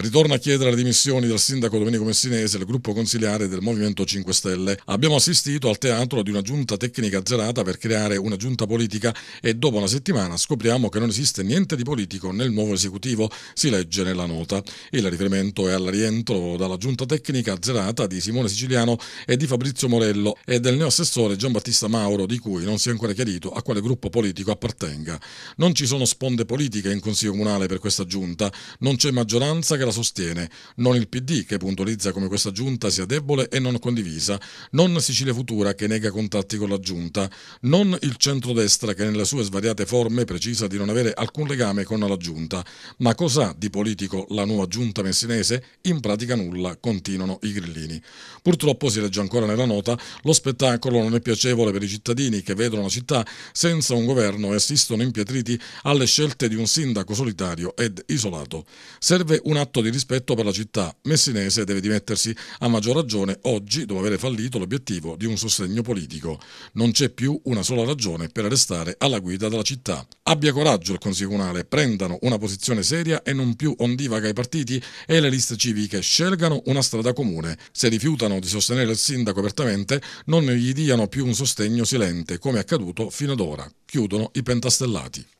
ritorna a chiedere le dimissioni del sindaco Domenico Messinese e del gruppo consigliare del Movimento 5 Stelle. Abbiamo assistito al teatro di una giunta tecnica azzerata per creare una giunta politica e dopo una settimana scopriamo che non esiste niente di politico nel nuovo esecutivo, si legge nella nota. Il riferimento è al rientro dalla giunta tecnica azzerata di Simone Siciliano e di Fabrizio Morello e del neoassessore Giambattista Mauro, di cui non si è ancora chiarito a quale gruppo politico appartenga. Non ci sono sponde politiche in Consiglio Comunale per questa giunta, non c'è maggioranza che la la sostiene, non il PD che puntualizza come questa giunta sia debole e non condivisa, non Sicilia Futura che nega contatti con la giunta, non il centrodestra che nelle sue svariate forme precisa di non avere alcun legame con la giunta. Ma cos'ha di politico la nuova giunta messinese? In pratica nulla, continuano i grillini. Purtroppo, si legge ancora nella nota, lo spettacolo non è piacevole per i cittadini che vedono la città senza un governo e assistono impietriti alle scelte di un sindaco solitario ed isolato. Serve un atto fatto di rispetto per la città messinese deve dimettersi a maggior ragione oggi dopo aver fallito l'obiettivo di un sostegno politico. Non c'è più una sola ragione per restare alla guida della città. Abbia coraggio il Consiglio Comunale, prendano una posizione seria e non più ondivaga i partiti e le liste civiche, scelgano una strada comune. Se rifiutano di sostenere il sindaco apertamente, non gli diano più un sostegno silente, come è accaduto fino ad ora. Chiudono i pentastellati.